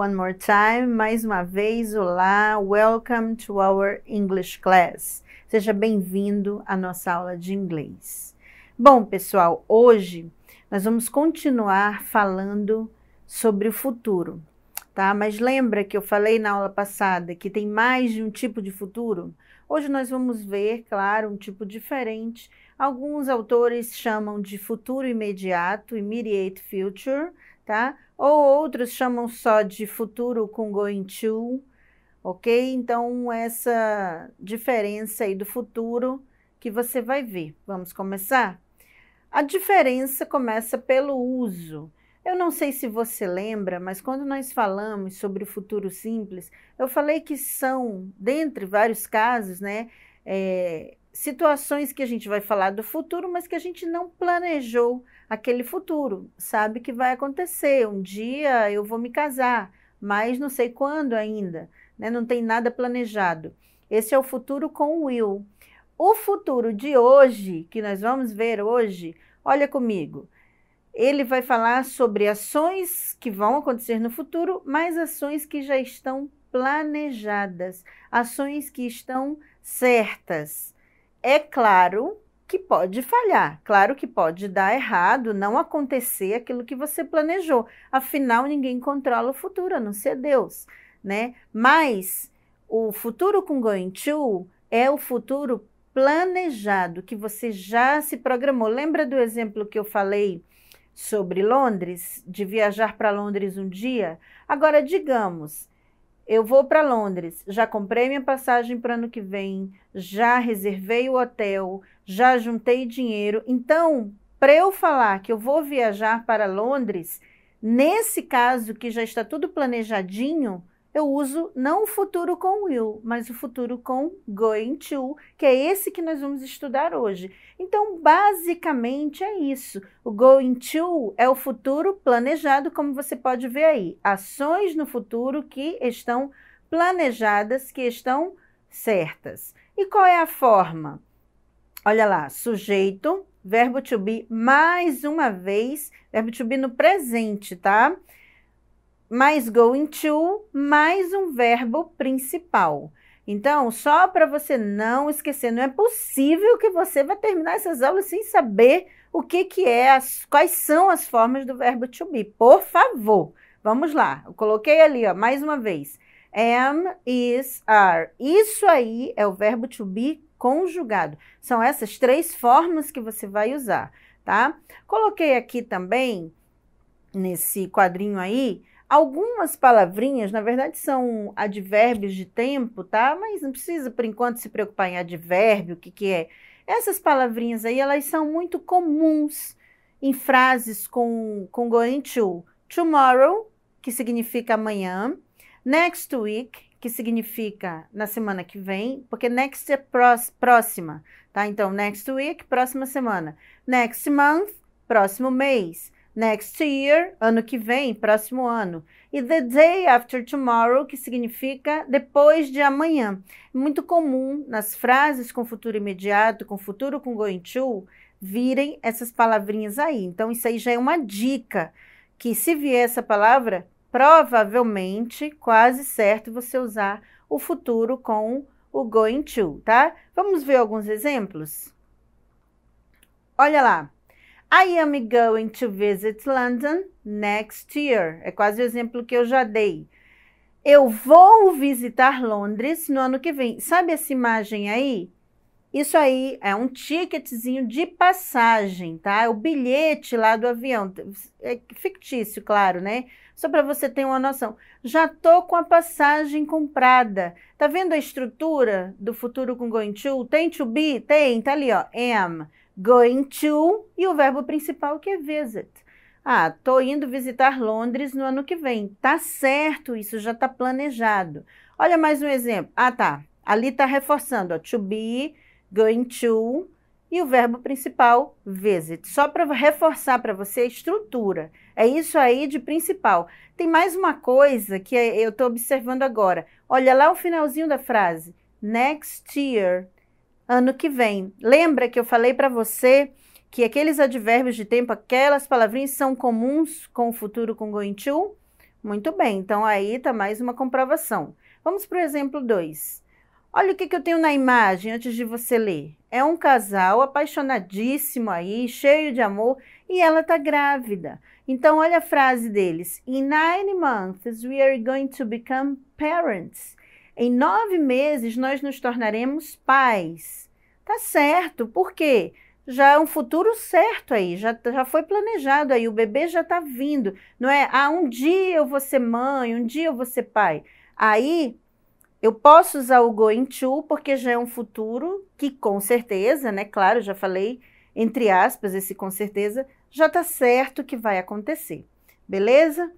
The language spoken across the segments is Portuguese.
One more time, mais uma vez, olá, welcome to our English class. Seja bem-vindo à nossa aula de inglês. Bom, pessoal, hoje nós vamos continuar falando sobre o futuro, tá? Mas lembra que eu falei na aula passada que tem mais de um tipo de futuro? Hoje nós vamos ver, claro, um tipo diferente. Alguns autores chamam de futuro imediato, immediate future, tá? Ou outros chamam só de futuro com going to, ok? Então, essa diferença aí do futuro que você vai ver. Vamos começar? A diferença começa pelo uso. Eu não sei se você lembra, mas quando nós falamos sobre o futuro simples, eu falei que são, dentre vários casos, né, é, situações que a gente vai falar do futuro, mas que a gente não planejou aquele futuro, sabe que vai acontecer, um dia eu vou me casar, mas não sei quando ainda, né? não tem nada planejado. Esse é o futuro com o Will. O futuro de hoje, que nós vamos ver hoje, olha comigo. Ele vai falar sobre ações que vão acontecer no futuro, mas ações que já estão planejadas, ações que estão certas. É claro que pode falhar. Claro que pode dar errado, não acontecer aquilo que você planejou. Afinal, ninguém controla o futuro, a não ser Deus, né? Mas o futuro com To é o futuro planejado que você já se programou. Lembra do exemplo que eu falei sobre Londres, de viajar para Londres um dia? Agora digamos, eu vou para Londres, já comprei minha passagem para ano que vem, já reservei o hotel, já juntei dinheiro. Então, para eu falar que eu vou viajar para Londres, nesse caso que já está tudo planejadinho, eu uso não o futuro com will, mas o futuro com going to, que é esse que nós vamos estudar hoje. Então, basicamente é isso. O going to é o futuro planejado, como você pode ver aí. Ações no futuro que estão planejadas, que estão certas. E qual é a forma? Olha lá, sujeito, verbo to be mais uma vez, verbo to be no presente, tá? mais going to, mais um verbo principal. Então, só para você não esquecer, não é possível que você vá terminar essas aulas sem saber o que, que é, as, quais são as formas do verbo to be. Por favor, vamos lá. Eu coloquei ali, ó, mais uma vez. Am, is, are. Isso aí é o verbo to be conjugado. São essas três formas que você vai usar, tá? Coloquei aqui também, nesse quadrinho aí, Algumas palavrinhas, na verdade, são advérbios de tempo, tá? Mas não precisa, por enquanto, se preocupar em advérbio, o que, que é. Essas palavrinhas aí, elas são muito comuns em frases com, com going to. Tomorrow, que significa amanhã. Next week, que significa na semana que vem, porque next é próxima, tá? Então, next week, próxima semana. Next month, próximo mês next year, ano que vem, próximo ano, e the day after tomorrow, que significa depois de amanhã. Muito comum nas frases com futuro imediato, com futuro com going to, virem essas palavrinhas aí. Então, isso aí já é uma dica que se vier essa palavra, provavelmente, quase certo, você usar o futuro com o going to, tá? Vamos ver alguns exemplos? Olha lá. I am going to visit London next year. É quase o exemplo que eu já dei. Eu vou visitar Londres no ano que vem. Sabe essa imagem aí? Isso aí é um ticketzinho de passagem, tá? É o bilhete lá do avião. É fictício, claro, né? Só para você ter uma noção. Já tô com a passagem comprada. Tá vendo a estrutura do futuro com going to? Tem to be? Tem, tá ali, ó. Am going to e o verbo principal que é visit. Ah, tô indo visitar Londres no ano que vem. Tá certo, isso já tá planejado. Olha mais um exemplo. Ah, tá. Ali tá reforçando, ó, to be, going to e o verbo principal visit. Só para reforçar para você a estrutura. É isso aí de principal. Tem mais uma coisa que é, eu estou observando agora. Olha lá o finalzinho da frase. Next year ano que vem. Lembra que eu falei para você que aqueles advérbios de tempo, aquelas palavrinhas são comuns com o futuro com "going to"? Muito bem, então aí está mais uma comprovação. Vamos para o exemplo 2. Olha o que, que eu tenho na imagem antes de você ler. É um casal apaixonadíssimo aí, cheio de amor, e ela está grávida. Então, olha a frase deles. In nine months, we are going to become parents. Em nove meses nós nos tornaremos pais. Tá certo, por quê? Já é um futuro certo aí, já, já foi planejado aí, o bebê já tá vindo, não é? Ah, um dia eu vou ser mãe, um dia eu vou ser pai. Aí eu posso usar o going to porque já é um futuro que com certeza, né? Claro, já falei entre aspas esse com certeza, já tá certo que vai acontecer. Beleza?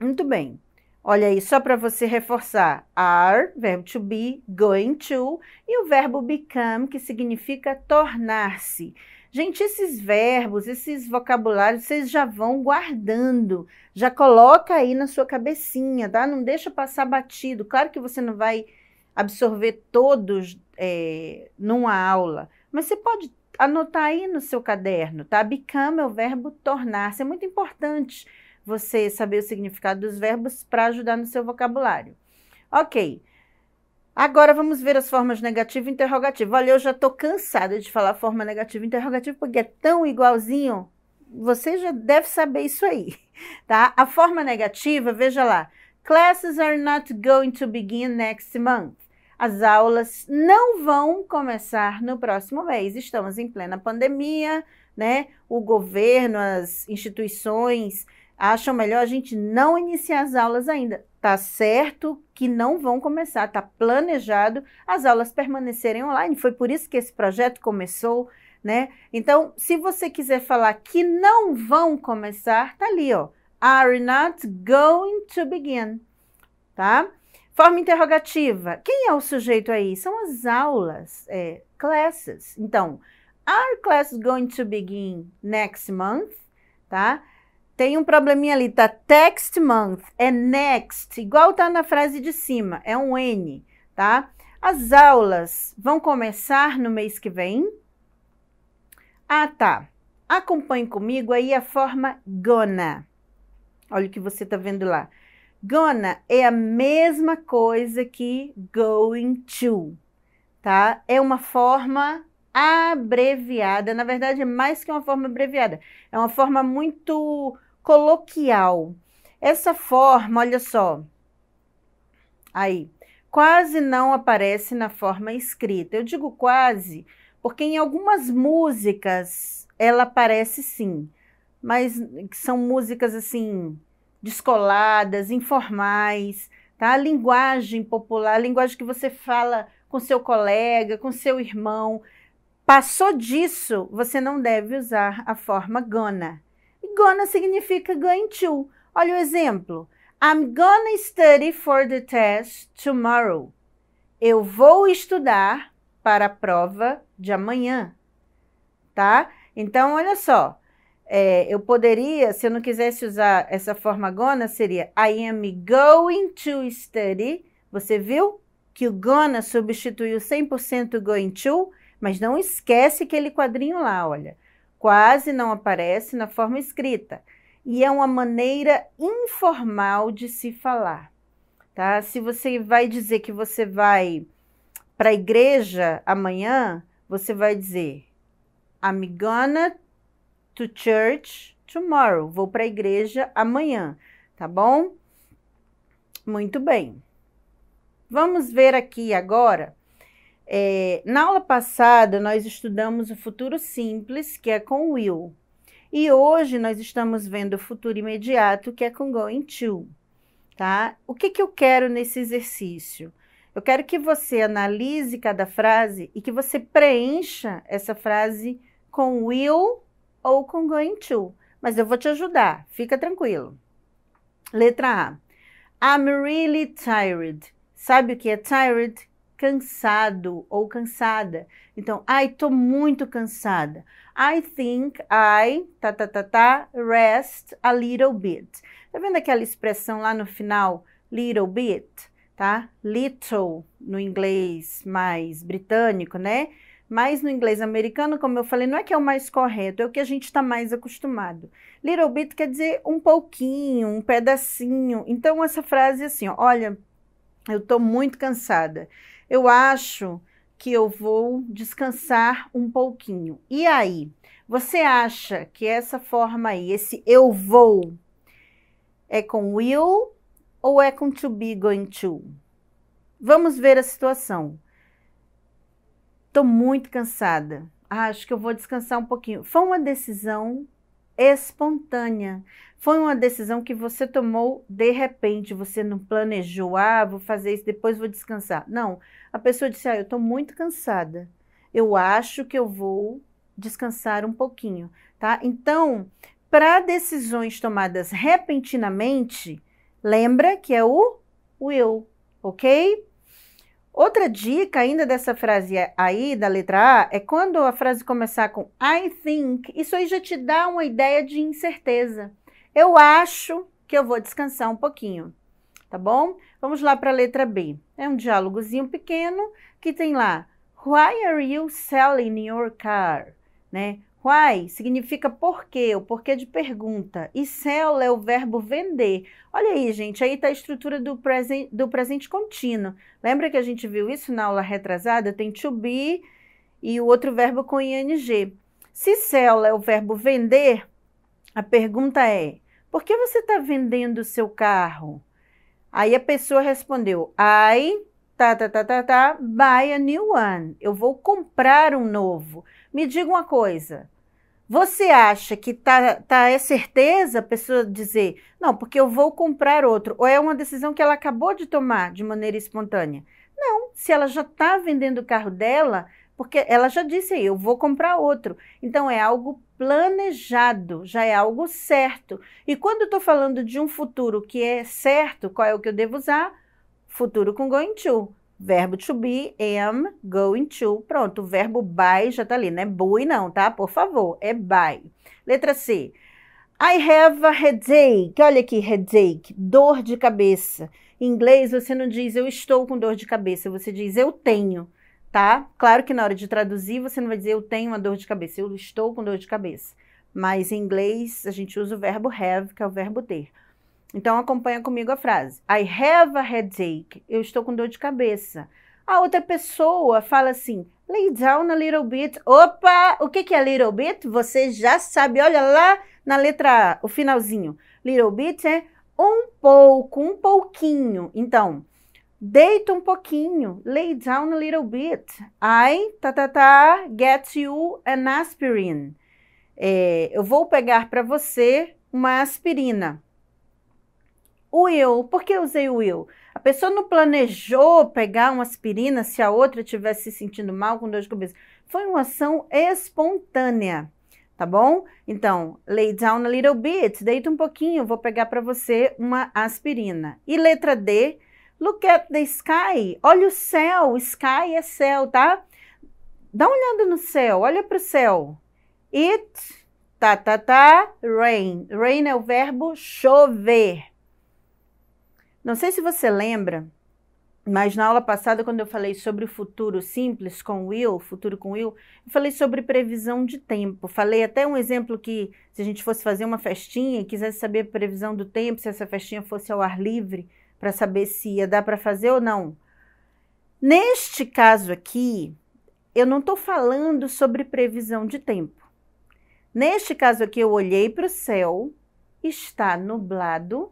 Muito bem. Olha aí, só para você reforçar. Are, verbo to be, going to, e o verbo become, que significa tornar-se. Gente, esses verbos, esses vocabulários, vocês já vão guardando. Já coloca aí na sua cabecinha, tá? Não deixa passar batido. Claro que você não vai absorver todos é, numa aula, mas você pode anotar aí no seu caderno, tá? Become é o verbo tornar-se. É muito importante você saber o significado dos verbos para ajudar no seu vocabulário. Ok. Agora vamos ver as formas negativa e interrogativa. Olha, eu já estou cansada de falar forma negativa e interrogativa porque é tão igualzinho. Você já deve saber isso aí, tá? A forma negativa, veja lá. Classes are not going to begin next month. As aulas não vão começar no próximo mês. Estamos em plena pandemia, né? O governo, as instituições acham melhor a gente não iniciar as aulas ainda. Tá certo que não vão começar, tá planejado as aulas permanecerem online. Foi por isso que esse projeto começou, né? Então, se você quiser falar que não vão começar, tá ali, ó. Are not going to begin, tá? Forma interrogativa. Quem é o sujeito aí? São as aulas, é, classes. Então, are classes going to begin next month? Tá? Tem um probleminha ali, tá text month, é next, igual tá na frase de cima, é um N, tá? As aulas vão começar no mês que vem? Ah, tá. Acompanhe comigo aí a forma gonna. Olha o que você tá vendo lá. Gonna é a mesma coisa que going to, tá? É uma forma abreviada. Na verdade, é mais que uma forma abreviada. É uma forma muito coloquial. Essa forma, olha só, aí, quase não aparece na forma escrita. Eu digo quase porque em algumas músicas ela aparece sim, mas são músicas assim descoladas, informais, tá? A linguagem popular, a linguagem que você fala com seu colega, com seu irmão. Passou disso, você não deve usar a forma gana. E gonna significa going to. Olha o exemplo. I'm gonna study for the test tomorrow. Eu vou estudar para a prova de amanhã. Tá? Então, olha só. É, eu poderia, se eu não quisesse usar essa forma gonna, seria I am going to study. Você viu que o gonna substituiu 100% going to, mas não esquece aquele quadrinho lá, olha quase não aparece na forma escrita e é uma maneira informal de se falar. Tá? Se você vai dizer que você vai para a igreja amanhã, você vai dizer I'm gonna to church tomorrow. Vou para a igreja amanhã, tá bom? Muito bem. Vamos ver aqui agora é, na aula passada, nós estudamos o futuro simples, que é com will. E hoje nós estamos vendo o futuro imediato, que é com going to. Tá? O que, que eu quero nesse exercício? Eu quero que você analise cada frase e que você preencha essa frase com will ou com going to. Mas eu vou te ajudar, fica tranquilo. Letra A. I'm really tired. Sabe o que é tired? cansado ou cansada. Então, ai, tô muito cansada. I think I, tá, tá, tá, tá, rest a little bit. Tá vendo aquela expressão lá no final, little bit, tá? Little no inglês mais britânico, né? Mas no inglês americano, como eu falei, não é que é o mais correto, é o que a gente está mais acostumado. Little bit quer dizer um pouquinho, um pedacinho. Então, essa frase é assim: ó, olha, eu estou muito cansada eu acho que eu vou descansar um pouquinho. E aí, você acha que essa forma aí, esse eu vou, é com will ou é com to be going to? Vamos ver a situação. Estou muito cansada. Ah, acho que eu vou descansar um pouquinho. Foi uma decisão espontânea. Foi uma decisão que você tomou de repente, você não planejou, ah, vou fazer isso, depois vou descansar. Não, a pessoa disse, ah, eu estou muito cansada, eu acho que eu vou descansar um pouquinho, tá? Então, para decisões tomadas repentinamente, lembra que é o will, ok? Outra dica ainda dessa frase aí, da letra A, é quando a frase começar com I think, isso aí já te dá uma ideia de incerteza. Eu acho que eu vou descansar um pouquinho, tá bom? Vamos lá para a letra B. É um diálogozinho pequeno que tem lá Why are you selling your car? Né? Why significa porquê, o porquê de pergunta. E sell é o verbo vender. Olha aí, gente, aí está a estrutura do, presen do presente contínuo. Lembra que a gente viu isso na aula retrasada? Tem to be e o outro verbo com ing. Se sell é o verbo vender, a pergunta é: por que você está vendendo o seu carro? Aí a pessoa respondeu: I tá, tá, tá, tá, tá, buy a new one. Eu vou comprar um novo. Me diga uma coisa: você acha que tá, tá é certeza a pessoa dizer, não, porque eu vou comprar outro? Ou é uma decisão que ela acabou de tomar de maneira espontânea? Não, se ela já está vendendo o carro dela, porque ela já disse aí, eu vou comprar outro. Então é algo planejado, já é algo certo. E quando eu estou falando de um futuro que é certo, qual é o que eu devo usar? Futuro com going to Verbo to be, am, going to. Pronto, o verbo by já tá ali, não é não, tá? Por favor, é by. Letra C. I have a headache. Olha aqui, headache, dor de cabeça. Em inglês você não diz eu estou com dor de cabeça, você diz eu tenho, tá? Claro que na hora de traduzir você não vai dizer eu tenho uma dor de cabeça, eu estou com dor de cabeça. Mas em inglês a gente usa o verbo have, que é o verbo ter. Então acompanha comigo a frase. I have a headache. Eu estou com dor de cabeça. A outra pessoa fala assim: lay down a little bit. Opa, o que, que é little bit? Você já sabe, olha lá na letra A, o finalzinho. Little bit é um pouco, um pouquinho. Então, deita um pouquinho, lay down a little bit. I, tá, tá, tá get you an aspirin. É, eu vou pegar para você uma aspirina will. Por que eu usei will? A pessoa não planejou pegar uma aspirina se a outra estivesse se sentindo mal com dor de cabeça. Foi uma ação espontânea, tá bom? Então, lay down a little bit, deita um pouquinho, vou pegar para você uma aspirina. E letra D, look at the sky, olha o céu, sky é céu, tá? Dá uma olhada no céu, olha para o céu. It, tá, tá, tá, rain. Rain é o verbo chover. Não sei se você lembra, mas na aula passada, quando eu falei sobre o futuro simples com Will, futuro com Will, eu falei sobre previsão de tempo. Falei até um exemplo que se a gente fosse fazer uma festinha e quisesse saber a previsão do tempo, se essa festinha fosse ao ar livre, para saber se ia dar para fazer ou não. Neste caso aqui, eu não estou falando sobre previsão de tempo. Neste caso aqui, eu olhei para o céu, está nublado,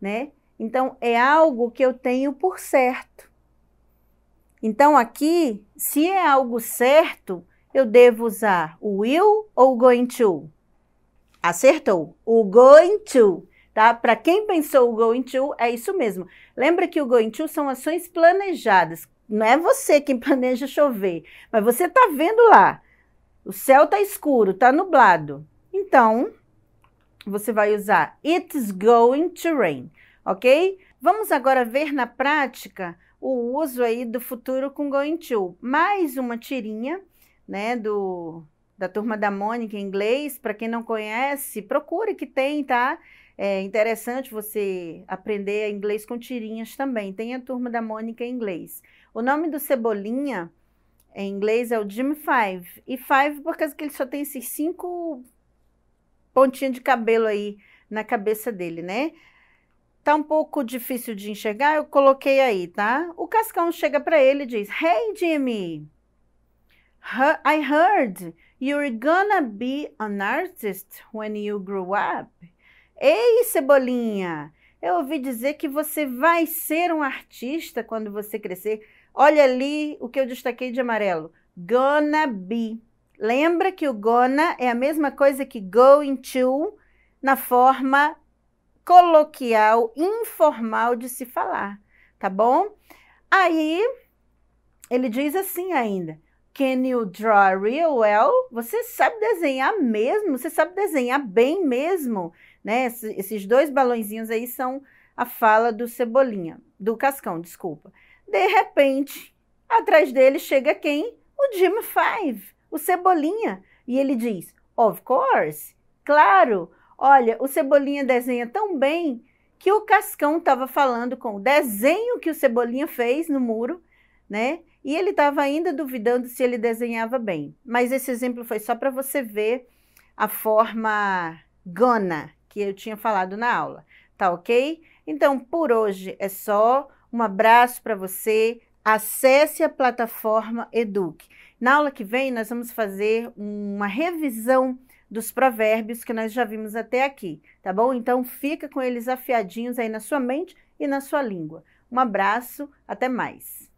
né? Então, é algo que eu tenho por certo. Então, aqui, se é algo certo, eu devo usar o will ou o going to? Acertou. O going to, tá? Para quem pensou o going to, é isso mesmo. Lembra que o going to são ações planejadas. Não é você quem planeja chover, mas você está vendo lá. O céu está escuro, está nublado. Então, você vai usar it's going to rain ok? Vamos agora ver na prática o uso aí do futuro com going to. Mais uma tirinha, né, do da turma da Mônica em inglês. Para quem não conhece, procure que tem, tá? É interessante você aprender inglês com tirinhas também. Tem a turma da Mônica em inglês. O nome do Cebolinha em inglês é o Jim Five. E Five por causa que ele só tem esses cinco pontinhos de cabelo aí na cabeça dele, né? Tá um pouco difícil de enxergar, eu coloquei aí, tá? O Cascão chega para ele e diz: Hey, Jimmy, I heard you're gonna be an artist when you grow up. Ei, Cebolinha, eu ouvi dizer que você vai ser um artista quando você crescer. Olha ali o que eu destaquei de amarelo: gonna be. Lembra que o gonna é a mesma coisa que going to na forma coloquial, informal de se falar, tá bom? Aí ele diz assim ainda: Can you draw real well? Você sabe desenhar mesmo? Você sabe desenhar bem mesmo? Né? Esses dois balãozinhos aí são a fala do Cebolinha, do Cascão, desculpa. De repente, atrás dele chega quem? O Jim Five, o Cebolinha. E ele diz: Of course, claro. Olha, o Cebolinha desenha tão bem que o Cascão estava falando com o desenho que o Cebolinha fez no muro, né? E ele estava ainda duvidando se ele desenhava bem. Mas esse exemplo foi só para você ver a forma gana que eu tinha falado na aula, tá ok? Então, por hoje é só. Um abraço para você. Acesse a plataforma Eduque. Na aula que vem, nós vamos fazer uma revisão dos provérbios que nós já vimos até aqui, tá bom? Então fica com eles afiadinhos aí na sua mente e na sua língua. Um abraço, até mais.